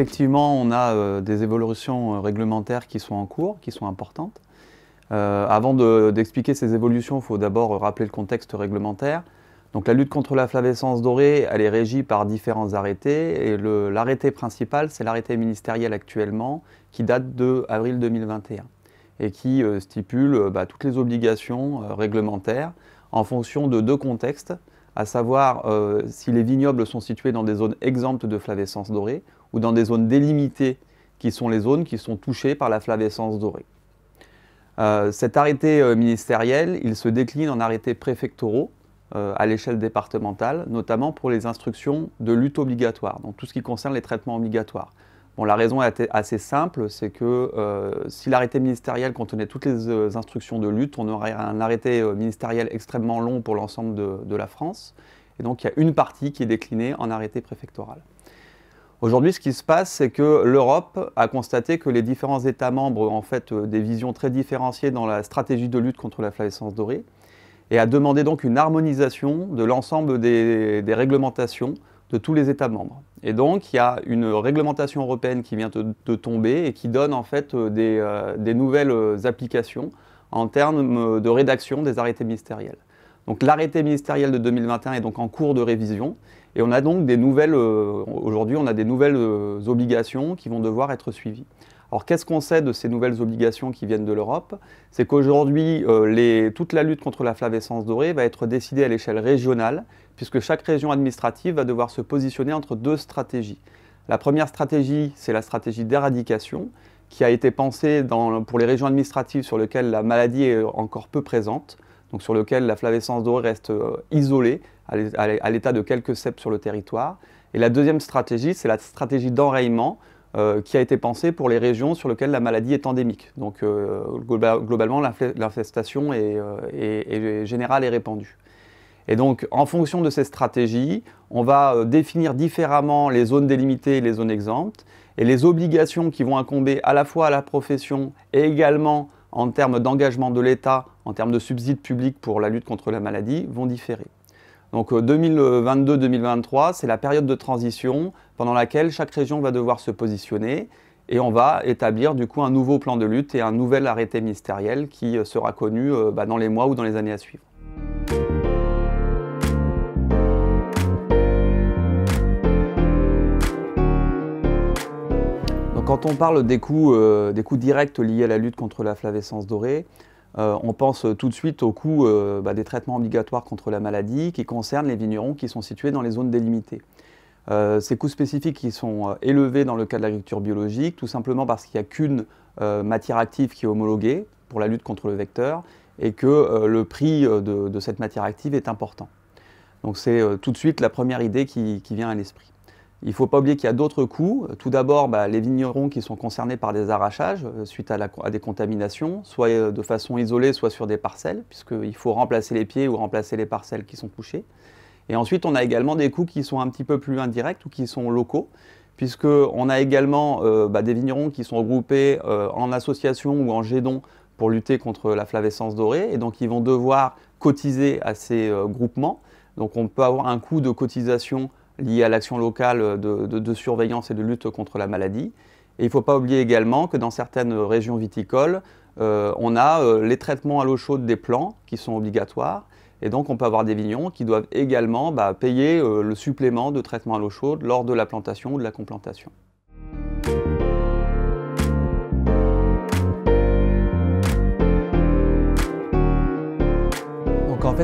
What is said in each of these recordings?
effectivement, on a euh, des évolutions euh, réglementaires qui sont en cours, qui sont importantes. Euh, avant d'expliquer ces évolutions, il faut d'abord rappeler le contexte réglementaire. Donc la lutte contre la flavescence dorée, elle est régie par différents arrêtés. Et l'arrêté principal, c'est l'arrêté ministériel actuellement, qui date de avril 2021 et qui stipule bah, toutes les obligations réglementaires en fonction de deux contextes à savoir euh, si les vignobles sont situés dans des zones exemptes de flavescence dorée ou dans des zones délimitées qui sont les zones qui sont touchées par la flavescence dorée. Euh, cet arrêté euh, ministériel, il se décline en arrêtés préfectoraux à l'échelle départementale, notamment pour les instructions de lutte obligatoire, donc tout ce qui concerne les traitements obligatoires la raison est assez simple, c'est que euh, si l'arrêté ministériel contenait toutes les euh, instructions de lutte, on aurait un arrêté euh, ministériel extrêmement long pour l'ensemble de, la France. Et donc il y a une partie qui est déclinée en arrêté préfectoral. Aujourd'hui, ce qui se passe, c'est que l'Europe a constaté que les différents États membres ont en fait des visions très différenciées dans la stratégie de lutte contre la flavescence dorée et a demandé donc une harmonisation de l'ensemble des réglementations de tous les États membres. Et donc, il y a une réglementation européenne qui vient de, tomber et qui donne en fait euh, euh, des, nouvelles euh, applications en termes de rédaction des arrêtés ministériels. Donc l'arrêté ministériel de 2021 est donc en cours de révision et on a donc des nouvelles, aujourd'hui on a des nouvelles obligations qui vont devoir être suivies. Alors qu'est-ce qu'on sait de ces nouvelles obligations qui viennent de l'Europe C'est qu'aujourd'hui, euh, toute la lutte contre la flavescence dorée va être décidée à l'échelle régionale, puisque chaque région administrative va devoir se positionner entre deux stratégies. La première stratégie, c'est la stratégie d'éradication, qui a été pensée pour les régions administratives sur lesquelles la maladie est encore peu présente, donc sur lesquelles la flavescence dorée reste euh, isolée à l'état de quelques cèpes sur le territoire. Et la deuxième stratégie, c'est la stratégie d'enrayement, euh, qui a été pensé pour les régions sur lesquelles la maladie est endémique. Donc euh, globalement, l'infestation euh, est, est, générale et répandue. Et donc, en fonction de ces stratégies, on va définir différemment les zones délimitées et les zones exemptes, et les obligations qui vont incomber à la fois à la profession et également en termes d'engagement de l'État, en termes de subsides publics pour la lutte contre la maladie, vont différer. Donc 2022-2023, euh, c'est la période de transition pendant laquelle chaque région va devoir se positionner et on va établir du coup un nouveau plan de lutte et un nouvel arrêté ministériel qui euh, sera connu euh, bah, dans les mois ou dans les années à suivre. Donc, quand on parle des coûts, des coûts directs liés à la lutte contre la flavescence dorée, euh, on pense tout de suite aux coûts euh, bah, des traitements obligatoires contre la maladie qui concernent les vignerons qui sont situés dans les zones délimitées. Euh, ces coûts spécifiques qui sont élevés dans le cas de l'agriculture biologique, tout simplement parce qu'il n'y a qu'une matière active qui est homologuée pour la lutte contre le vecteur et que le prix de, cette matière active est important. Donc c'est tout de suite la première idée qui vient à l'esprit. Il ne faut pas oublier qu'il y a d'autres coûts. Tout d'abord, bah, les vignerons qui sont concernés par des arrachages euh, suite à, des contaminations, soit euh, de façon isolée, soit sur des parcelles, puisqu'il faut remplacer les pieds ou remplacer les parcelles qui sont couchées. Et ensuite, on a également des coûts qui sont un petit peu plus indirects ou qui sont locaux, puisqu'on a également euh, bah, des vignerons qui sont regroupés en association ou en gédon pour lutter contre la flavescence dorée, et donc ils vont devoir cotiser à ces groupements. Donc on peut avoir un coût de cotisation liées à l'action locale de, surveillance et de lutte contre la maladie. Et il ne faut pas oublier également que dans certaines régions viticoles, euh, on a euh, les traitements à l'eau chaude des plants qui sont obligatoires. Et donc on peut avoir des vignons qui doivent également bah, payer euh, le supplément de traitement à l'eau chaude lors de la plantation ou de la complantation.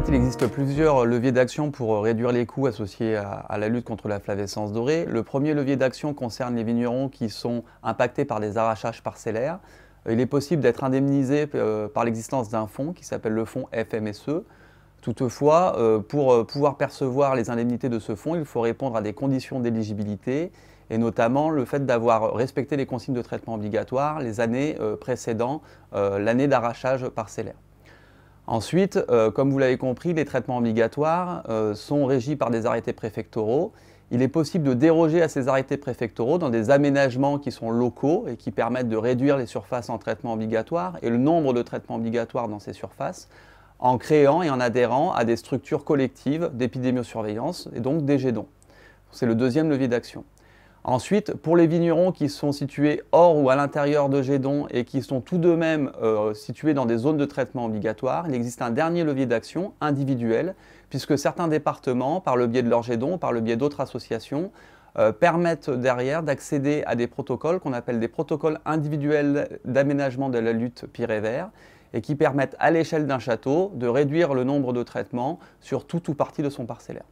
fait, il existe plusieurs leviers d'action pour euh, réduire les coûts associés à, la lutte contre la flavescence dorée. Le premier levier d'action concerne les vignerons qui sont impactés par des arrachages parcellaires. Euh, il est possible d'être indemnisé euh, par l'existence d'un fonds qui s'appelle le fonds FMSE. Toutefois, pour pouvoir percevoir les indemnités de ce fonds, il faut répondre à des conditions d'éligibilité et notamment le fait d'avoir respecté les consignes de traitement obligatoires les années précédant l'année d'arrachage parcellaire. Ensuite, euh, comme vous l'avez compris, les traitements obligatoires euh, sont régis par des arrêtés préfectoraux. Il est possible de déroger à ces arrêtés préfectoraux dans des aménagements qui sont locaux et qui permettent de réduire les surfaces en traitement obligatoire et le nombre de traitements obligatoires dans ces surfaces en créant et en adhérant à des structures collectives d'épidémiosurveillance et donc des gédons. C'est le deuxième levier d'action. Ensuite, pour les vignerons qui sont situés hors ou à l'intérieur de Gédon et qui sont tout de même euh, situés dans des zones de traitement obligatoires, il existe un dernier levier d'action individuel, puisque certains départements, par le biais de leur Gédon, par le biais d'autres associations, euh, permettent derrière d'accéder à des protocoles qu'on appelle des protocoles individuels d'aménagement de la lutte et Vert et qui permettent à l'échelle d'un château de réduire le nombre de traitements sur toute ou partie de son parcellaire.